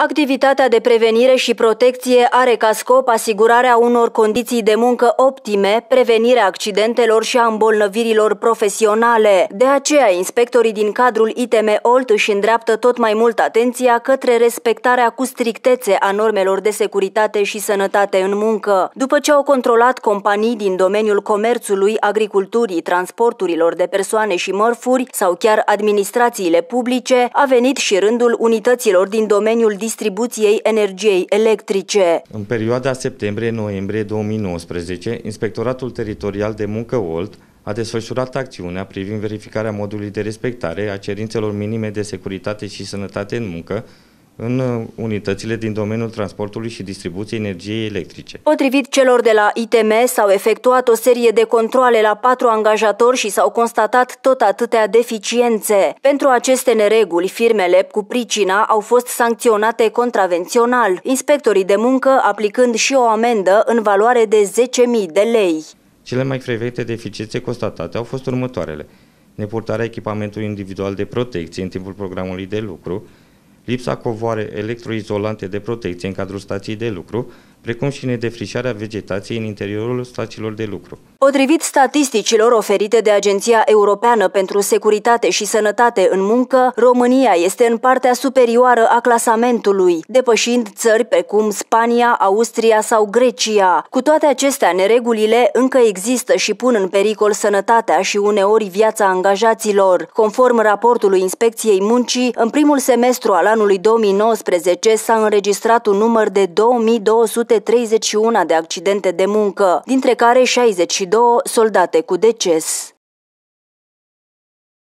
Activitatea de prevenire și protecție are ca scop asigurarea unor condiții de muncă optime, prevenirea accidentelor și a îmbolnăvirilor profesionale. De aceea, inspectorii din cadrul ITM Olt își îndreaptă tot mai mult atenția către respectarea cu strictețe a normelor de securitate și sănătate în muncă. După ce au controlat companii din domeniul comerțului, agriculturii, transporturilor de persoane și mărfuri sau chiar administrațiile publice, a venit și rândul unităților din domeniul distribuției energiei electrice. În perioada septembrie-noiembrie 2019, Inspectoratul Teritorial de Muncă Olt a desfășurat acțiunea privind verificarea modului de respectare a cerințelor minime de securitate și sănătate în muncă în uh, unitățile din domeniul transportului și distribuției energiei electrice. Potrivit celor de la ITM, s-au efectuat o serie de controle la patru angajatori și s-au constatat tot atâtea deficiențe. Pentru aceste nereguli, firmele cu pricina au fost sancționate contravențional, inspectorii de muncă aplicând și o amendă în valoare de 10.000 de lei. Cele mai frecvente deficiențe constatate au fost următoarele. neportarea echipamentului individual de protecție în timpul programului de lucru, lipsa covoare electroizolante de protecție în cadrul stației de lucru, precum și nedefrișarea vegetației în interiorul stațiilor de lucru. Potrivit statisticilor oferite de Agenția Europeană pentru Securitate și Sănătate în Muncă, România este în partea superioară a clasamentului, depășind țări precum Spania, Austria sau Grecia. Cu toate acestea, neregulile încă există și pun în pericol sănătatea și uneori viața angajaților. Conform raportului Inspecției Muncii, în primul semestru al anului 2019 s-a înregistrat un număr de 2231 de accidente de muncă, dintre care 62 două soldate cu deces.